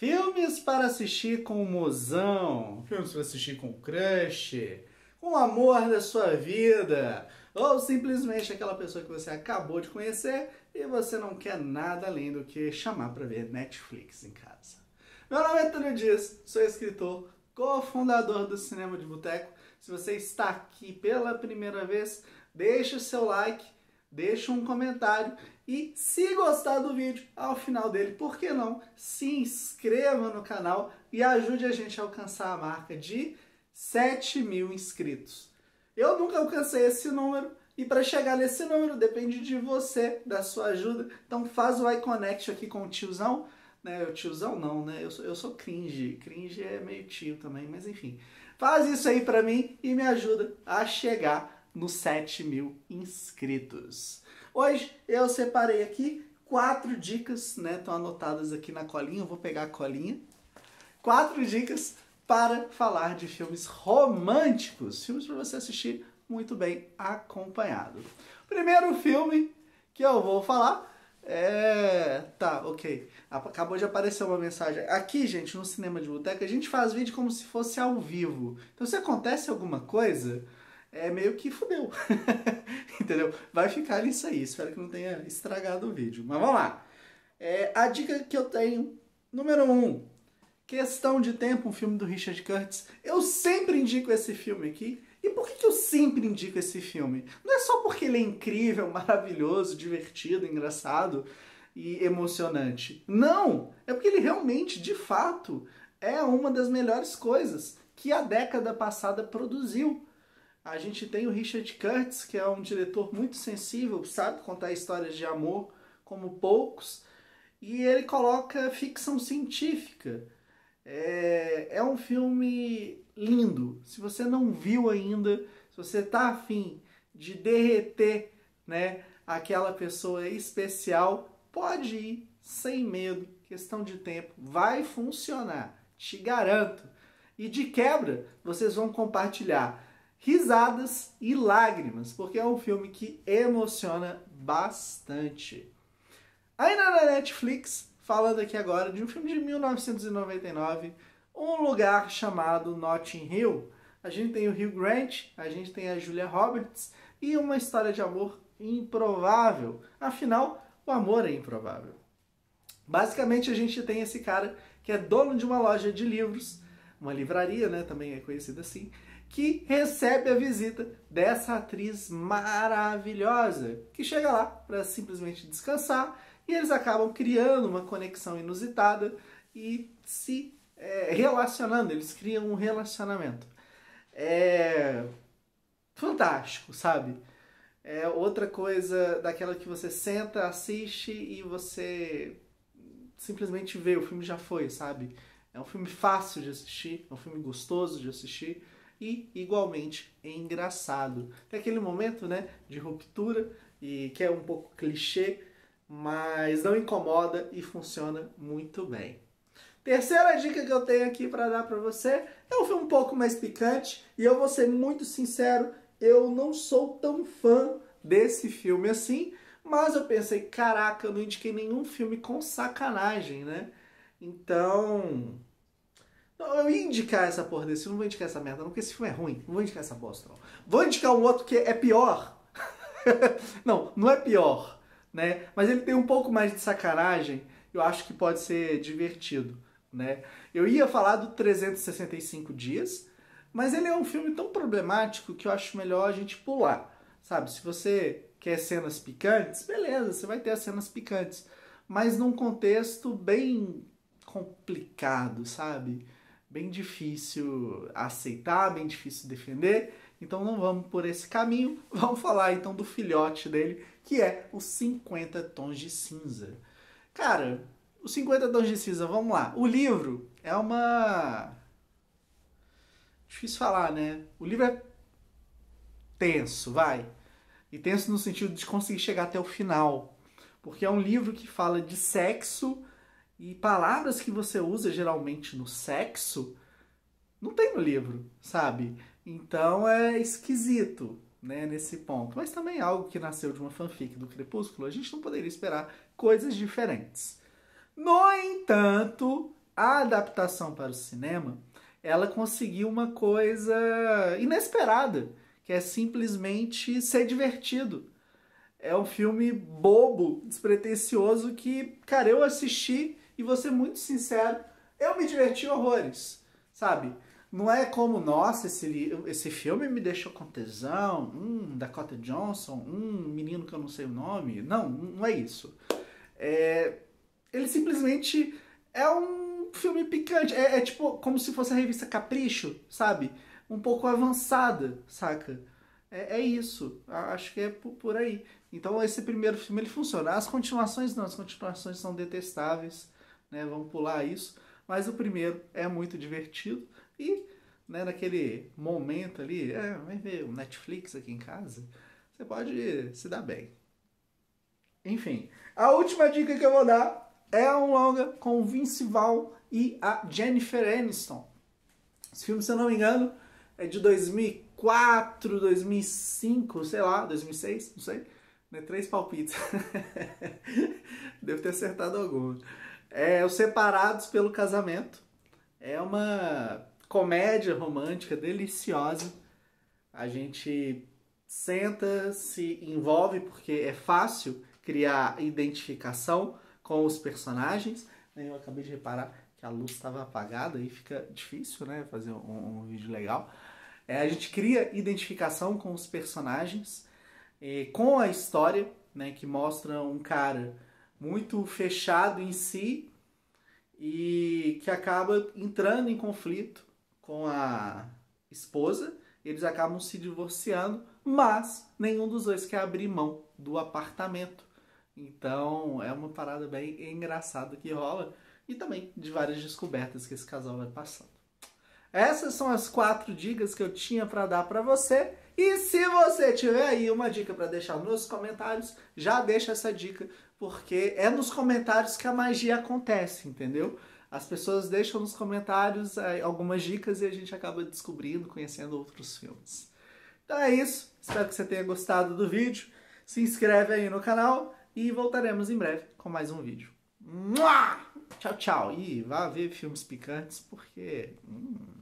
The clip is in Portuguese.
Filmes para assistir com o mozão, filmes para assistir com o crush, com o amor da sua vida, ou simplesmente aquela pessoa que você acabou de conhecer e você não quer nada além do que chamar para ver Netflix em casa. Meu nome é Túlio Dias, sou escritor, cofundador do Cinema de Boteco. Se você está aqui pela primeira vez, deixe o seu like deixa um comentário e se gostar do vídeo, ao final dele, por que não, se inscreva no canal e ajude a gente a alcançar a marca de 7 mil inscritos. Eu nunca alcancei esse número e para chegar nesse número depende de você, da sua ajuda. Então faz o iConnect aqui com o tiozão, né? O tiozão não, né? Eu sou, eu sou cringe, cringe é meio tio também, mas enfim. Faz isso aí para mim e me ajuda a chegar nos 7 mil inscritos. Hoje eu separei aqui quatro dicas, né? Estão anotadas aqui na colinha, eu vou pegar a colinha. Quatro dicas para falar de filmes românticos, filmes para você assistir muito bem acompanhado. Primeiro filme que eu vou falar é. Tá, ok. Acabou de aparecer uma mensagem. Aqui, gente, no Cinema de Boteca, a gente faz vídeo como se fosse ao vivo. Então, se acontece alguma coisa, é meio que fudeu. Entendeu? Vai ficar nisso aí. Espero que não tenha estragado o vídeo. Mas vamos lá. É, a dica que eu tenho, número Um, Questão de Tempo, um filme do Richard Curtis. Eu sempre indico esse filme aqui. E por que, que eu sempre indico esse filme? Não é só porque ele é incrível, maravilhoso, divertido, engraçado e emocionante. Não! É porque ele realmente, de fato, é uma das melhores coisas que a década passada produziu a gente tem o Richard Curtis, que é um diretor muito sensível, sabe contar histórias de amor como poucos, e ele coloca ficção científica. É, é um filme lindo. Se você não viu ainda, se você tá afim de derreter né, aquela pessoa especial, pode ir sem medo, questão de tempo, vai funcionar, te garanto. E de quebra, vocês vão compartilhar risadas e lágrimas, porque é um filme que emociona bastante. Ainda na Netflix, falando aqui agora de um filme de 1999, Um Lugar Chamado Notting Hill. A gente tem o Hugh Grant, a gente tem a Julia Roberts e uma história de amor improvável. Afinal, o amor é improvável. Basicamente, a gente tem esse cara que é dono de uma loja de livros, uma livraria, né, também é conhecida assim, que recebe a visita dessa atriz maravilhosa, que chega lá para simplesmente descansar e eles acabam criando uma conexão inusitada e se é, relacionando, eles criam um relacionamento. É fantástico, sabe? É outra coisa daquela que você senta, assiste e você simplesmente vê, o filme já foi, sabe? É um filme fácil de assistir, é um filme gostoso de assistir e igualmente é engraçado. É aquele momento, né, de ruptura e que é um pouco clichê, mas não incomoda e funciona muito bem. Terceira dica que eu tenho aqui para dar para você é um filme um pouco mais picante e eu vou ser muito sincero, eu não sou tão fã desse filme assim, mas eu pensei, caraca, eu não indiquei nenhum filme com sacanagem, né? Então, então, eu ia indicar essa porra desse filme, não vou indicar essa merda, não, porque esse filme é ruim. Não vou indicar essa bosta, não. Vou indicar um outro que é pior. não, não é pior, né? Mas ele tem um pouco mais de sacanagem, eu acho que pode ser divertido, né? Eu ia falar do 365 Dias, mas ele é um filme tão problemático que eu acho melhor a gente pular, sabe? Se você quer cenas picantes, beleza, você vai ter as cenas picantes, mas num contexto bem complicado, sabe? bem difícil aceitar, bem difícil defender. Então não vamos por esse caminho, vamos falar então do filhote dele, que é os 50 tons de cinza. Cara, os 50 tons de cinza, vamos lá. O livro é uma difícil falar, né? O livro é tenso, vai. E tenso no sentido de conseguir chegar até o final, porque é um livro que fala de sexo e palavras que você usa geralmente no sexo não tem no livro, sabe? Então é esquisito, né, nesse ponto. Mas também é algo que nasceu de uma fanfic do Crepúsculo, a gente não poderia esperar coisas diferentes. No entanto, a adaptação para o cinema, ela conseguiu uma coisa inesperada, que é simplesmente ser divertido. É um filme bobo, despretensioso que, cara, eu assisti e vou ser muito sincero, eu me diverti horrores, sabe? Não é como, nossa, esse, esse filme me deixou com tesão, hum, Dakota Johnson, um menino que eu não sei o nome. Não, não é isso. É, ele simplesmente é um filme picante. É, é tipo como se fosse a revista Capricho, sabe? Um pouco avançada, saca? É, é, isso. Acho que é por, aí. Então esse primeiro filme ele funciona. As continuações não, as continuações são detestáveis né? Vamos pular isso. Mas o primeiro é muito divertido e né, naquele momento ali, é, vai ver o Netflix aqui em casa, você pode se dar bem. Enfim, a última dica que eu vou dar é um longa com o Vince Val e a Jennifer Aniston. Esse filme, se eu não me engano, é de 2004, 2005, sei lá, 2006, não sei. Né? Três palpites. Devo ter acertado algum. É, é Os Separados pelo Casamento. É uma comédia romântica deliciosa. A gente senta, se envolve, porque é fácil criar identificação com os personagens. Né? Eu acabei de reparar que a luz estava apagada e fica difícil né, fazer um, um vídeo legal. É, a gente cria identificação com os personagens, e com a história, né, que mostra um cara muito fechado em si e que acaba entrando em conflito com a esposa. Eles acabam se divorciando, mas nenhum dos dois quer abrir mão do apartamento. Então é uma parada bem engraçada que rola e também de várias descobertas que esse casal vai passando. Essas são as quatro dicas que eu tinha para dar para você. E se você tiver aí uma dica para deixar nos comentários, já deixa essa dica, porque é nos comentários que a magia acontece, entendeu? As pessoas deixam nos comentários eh, algumas dicas e a gente acaba descobrindo, conhecendo outros filmes. Então é isso. Espero que você tenha gostado do vídeo. Se inscreve aí no canal e voltaremos em breve com mais um vídeo. Mua! Tchau, tchau. E vá ver filmes picantes porque. Hum.